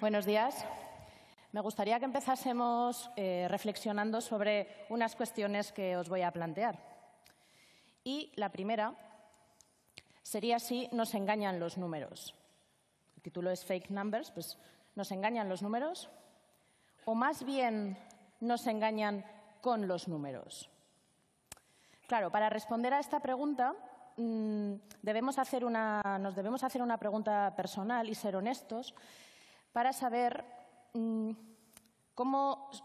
Buenos días. Me gustaría que empezásemos eh, reflexionando sobre unas cuestiones que os voy a plantear. Y la primera sería si nos engañan los números. El título es Fake Numbers, pues nos engañan los números o más bien nos engañan con los números. Claro, para responder a esta pregunta mm, nos debemos hacer una pregunta personal y ser honestos para saber mm,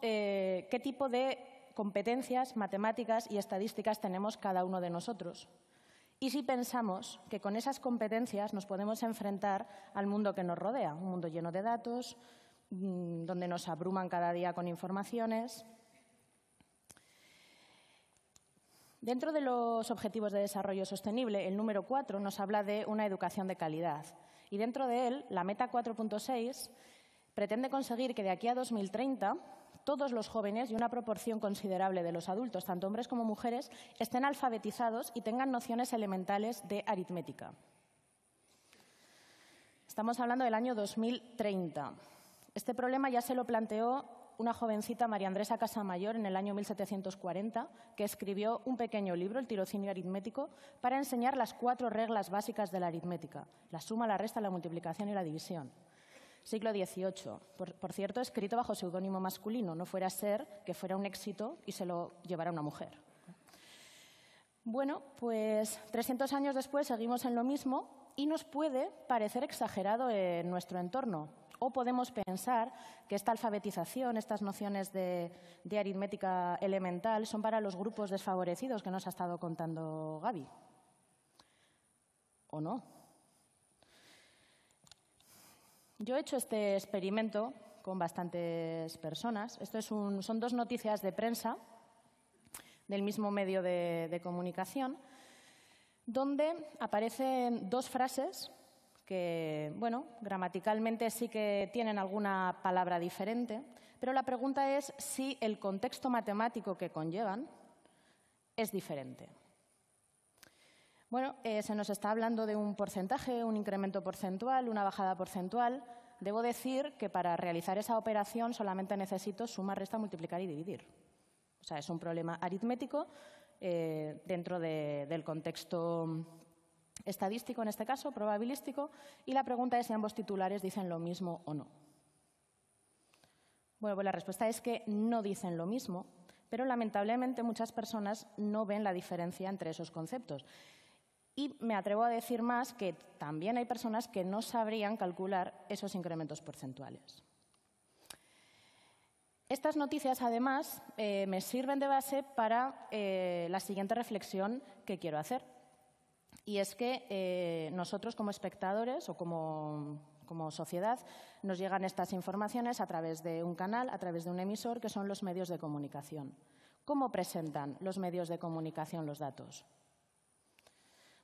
eh, qué tipo de competencias matemáticas y estadísticas tenemos cada uno de nosotros. Y si pensamos que con esas competencias nos podemos enfrentar al mundo que nos rodea, un mundo lleno de datos, mm, donde nos abruman cada día con informaciones, Dentro de los Objetivos de Desarrollo Sostenible, el número 4 nos habla de una educación de calidad. Y dentro de él, la meta 4.6 pretende conseguir que de aquí a 2030 todos los jóvenes y una proporción considerable de los adultos, tanto hombres como mujeres, estén alfabetizados y tengan nociones elementales de aritmética. Estamos hablando del año 2030. Este problema ya se lo planteó una jovencita, María Andresa Casamayor, en el año 1740, que escribió un pequeño libro, El tirocinio aritmético, para enseñar las cuatro reglas básicas de la aritmética, la suma, la resta, la multiplicación y la división. Siglo XVIII, por, cierto, escrito bajo seudónimo masculino, no fuera a ser que fuera un éxito y se lo llevara una mujer. Bueno, pues 300 años después seguimos en lo mismo y nos puede parecer exagerado en nuestro entorno, o podemos pensar que esta alfabetización, estas nociones de, aritmética elemental, son para los grupos desfavorecidos que nos ha estado contando Gaby. ¿O no? Yo he hecho este experimento con bastantes personas. Esto son dos noticias de prensa del mismo medio de comunicación, donde aparecen dos frases que, bueno, gramaticalmente sí que tienen alguna palabra diferente, pero la pregunta es si el contexto matemático que conllevan es diferente. Bueno, eh, se nos está hablando de un porcentaje, un incremento porcentual, una bajada porcentual. Debo decir que para realizar esa operación solamente necesito suma, resta, multiplicar y dividir. O sea, es un problema aritmético eh, dentro del contexto estadístico en este caso, probabilístico, y la pregunta es si ambos titulares dicen lo mismo o no. Bueno, pues la respuesta es que no dicen lo mismo, pero lamentablemente muchas personas no ven la diferencia entre esos conceptos. Y me atrevo a decir más que también hay personas que no sabrían calcular esos incrementos porcentuales. Estas noticias, además, eh, me sirven de base para eh, la siguiente reflexión que quiero hacer. Y es que eh, nosotros como espectadores o como, sociedad nos llegan estas informaciones a través de un canal, a través de un emisor, que son los medios de comunicación. ¿Cómo presentan los medios de comunicación los datos?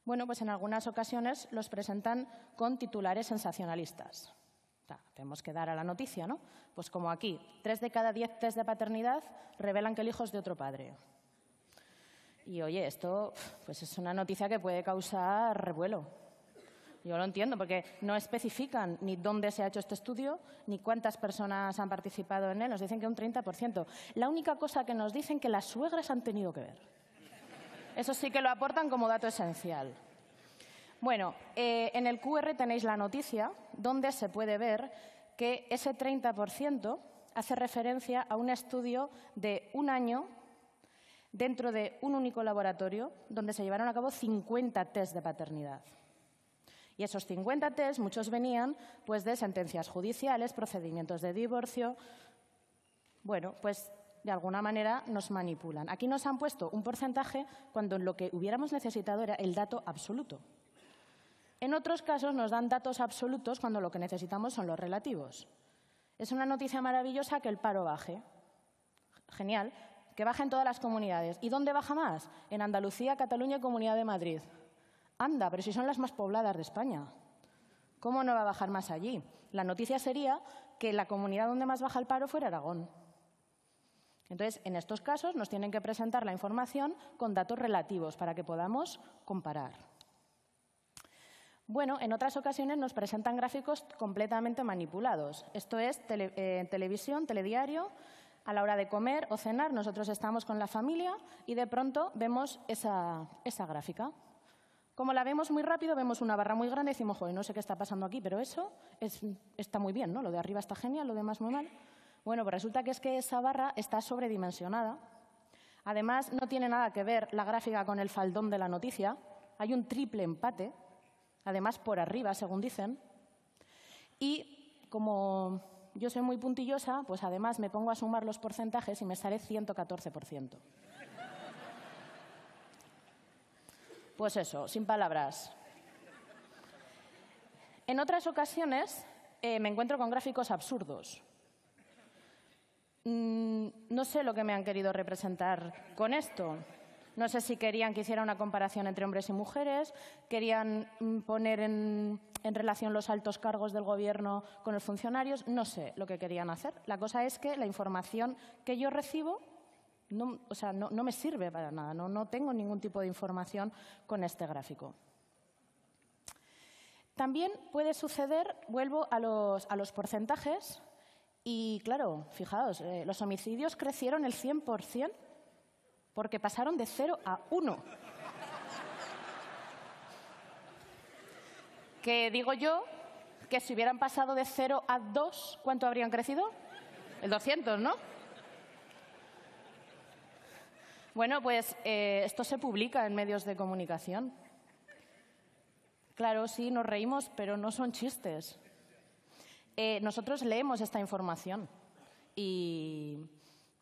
Bueno, pues en algunas ocasiones los presentan con titulares sensacionalistas. tenemos que dar a la noticia, ¿no? Pues como aquí, tres de cada diez test de paternidad revelan que el hijo es de otro padre. Y oye, esto pues es una noticia que puede causar revuelo. Yo lo entiendo, porque no especifican ni dónde se ha hecho este estudio, ni cuántas personas han participado en él. Nos dicen que un 30%. La única cosa que nos dicen es que las suegras han tenido que ver. Eso sí que lo aportan como dato esencial. Bueno, eh, en el QR tenéis la noticia donde se puede ver que ese 30% hace referencia a un estudio de un año dentro de un único laboratorio donde se llevaron a cabo 50 test de paternidad. Y esos 50 test, muchos venían pues, de sentencias judiciales, procedimientos de divorcio. Bueno, pues de alguna manera nos manipulan. Aquí nos han puesto un porcentaje cuando lo que hubiéramos necesitado era el dato absoluto. En otros casos nos dan datos absolutos cuando lo que necesitamos son los relativos. Es una noticia maravillosa que el paro baje. Genial, que baja en todas las comunidades. ¿Y dónde baja más? En Andalucía, Cataluña y Comunidad de Madrid. Anda, pero si son las más pobladas de España. ¿Cómo no va a bajar más allí? La noticia sería que la comunidad donde más baja el paro fuera Aragón. Entonces, en estos casos nos tienen que presentar la información con datos relativos para que podamos comparar. Bueno, en otras ocasiones nos presentan gráficos completamente manipulados. Esto es eh, televisión, telediario, a la hora de comer o cenar, nosotros estamos con la familia y de pronto vemos esa, gráfica. Como la vemos muy rápido, vemos una barra muy grande y decimos, no sé qué está pasando aquí, pero eso es, está muy bien, ¿no? Lo de arriba está genial, lo demás muy mal. Bueno, pues resulta que es que esa barra está sobredimensionada. Además, no tiene nada que ver la gráfica con el faldón de la noticia. Hay un triple empate, además por arriba, según dicen. Y como yo soy muy puntillosa, pues además me pongo a sumar los porcentajes y me sale 114%. Pues eso, sin palabras. En otras ocasiones eh, me encuentro con gráficos absurdos. Mm, no sé lo que me han querido representar con esto. No sé si querían que hiciera una comparación entre hombres y mujeres, querían mm, poner en en relación a los altos cargos del Gobierno con los funcionarios. No sé lo que querían hacer. La cosa es que la información que yo recibo no, me sirve para nada. No, tengo ningún tipo de información con este gráfico. También puede suceder, vuelvo a los, porcentajes, y claro, fijaos, eh, los homicidios crecieron el 100% porque pasaron de 0 a 1. que digo yo que si hubieran pasado de 0 a 2, ¿cuánto habrían crecido? El 200, ¿no? Bueno, pues eh, esto se publica en medios de comunicación. Claro, sí, nos reímos, pero no son chistes. Eh, nosotros leemos esta información y,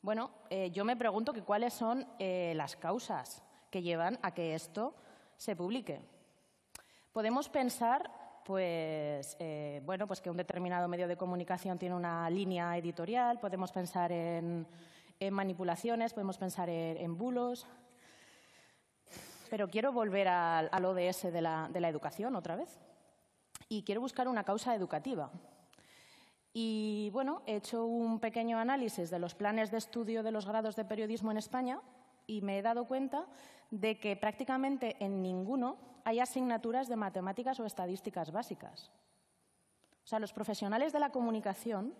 bueno, eh, yo me pregunto cuáles son las causas que llevan a que esto se publique. Podemos pensar pues, eh, bueno, pues que un determinado medio de comunicación tiene una línea editorial, podemos pensar en, manipulaciones, podemos pensar en, bulos. Pero quiero volver al, ODS de la, de la, educación otra vez y quiero buscar una causa educativa. Y bueno, he hecho un pequeño análisis de los planes de estudio de los grados de periodismo en España y me he dado cuenta de que prácticamente en ninguno hay asignaturas de matemáticas o estadísticas básicas. O sea, los profesionales de la comunicación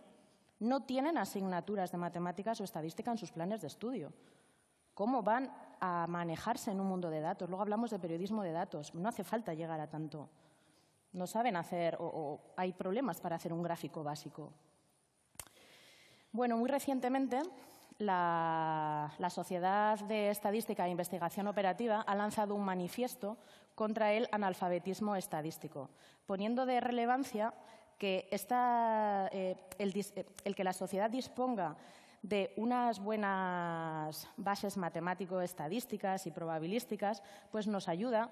no tienen asignaturas de matemáticas o estadísticas en sus planes de estudio. ¿Cómo van a manejarse en un mundo de datos? Luego hablamos de periodismo de datos. No hace falta llegar a tanto. No saben hacer o hay problemas para hacer un gráfico básico. Bueno, muy recientemente la, Sociedad de Estadística e Investigación Operativa ha lanzado un manifiesto contra el analfabetismo estadístico, poniendo de relevancia que, eh, eh, el, que la sociedad disponga de unas buenas bases matemático-estadísticas y probabilísticas, pues nos ayuda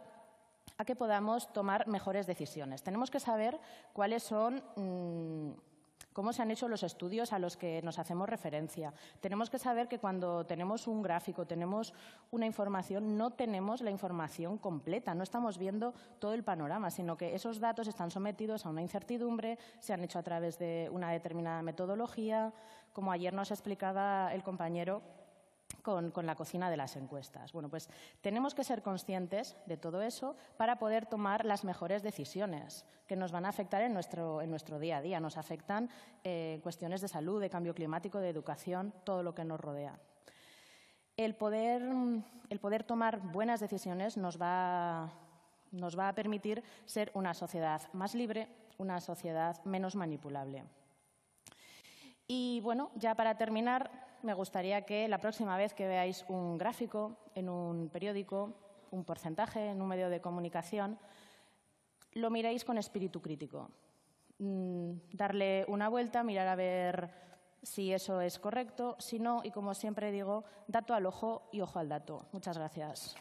a que podamos tomar mejores decisiones. Tenemos que saber cuáles son mm, cómo se han hecho los estudios a los que nos hacemos referencia. Tenemos que saber que cuando tenemos un gráfico, tenemos una información, no tenemos la información completa, no estamos viendo todo el panorama, sino que esos datos están sometidos a una incertidumbre, se han hecho a través de una determinada metodología, como ayer nos explicaba el compañero con, la cocina de las encuestas. Bueno, pues tenemos que ser conscientes de todo eso para poder tomar las mejores decisiones que nos van a afectar en nuestro, en nuestro día a día. Nos afectan eh, cuestiones de salud, de cambio climático, de educación, todo lo que nos rodea. El poder, el poder tomar buenas decisiones nos va, nos va a permitir ser una sociedad más libre, una sociedad menos manipulable. Y bueno, ya para terminar, me gustaría que la próxima vez que veáis un gráfico en un periódico, un porcentaje en un medio de comunicación, lo miréis con espíritu crítico. Mm, darle una vuelta, mirar a ver si eso es correcto, si no, y como siempre digo, dato al ojo y ojo al dato. Muchas gracias.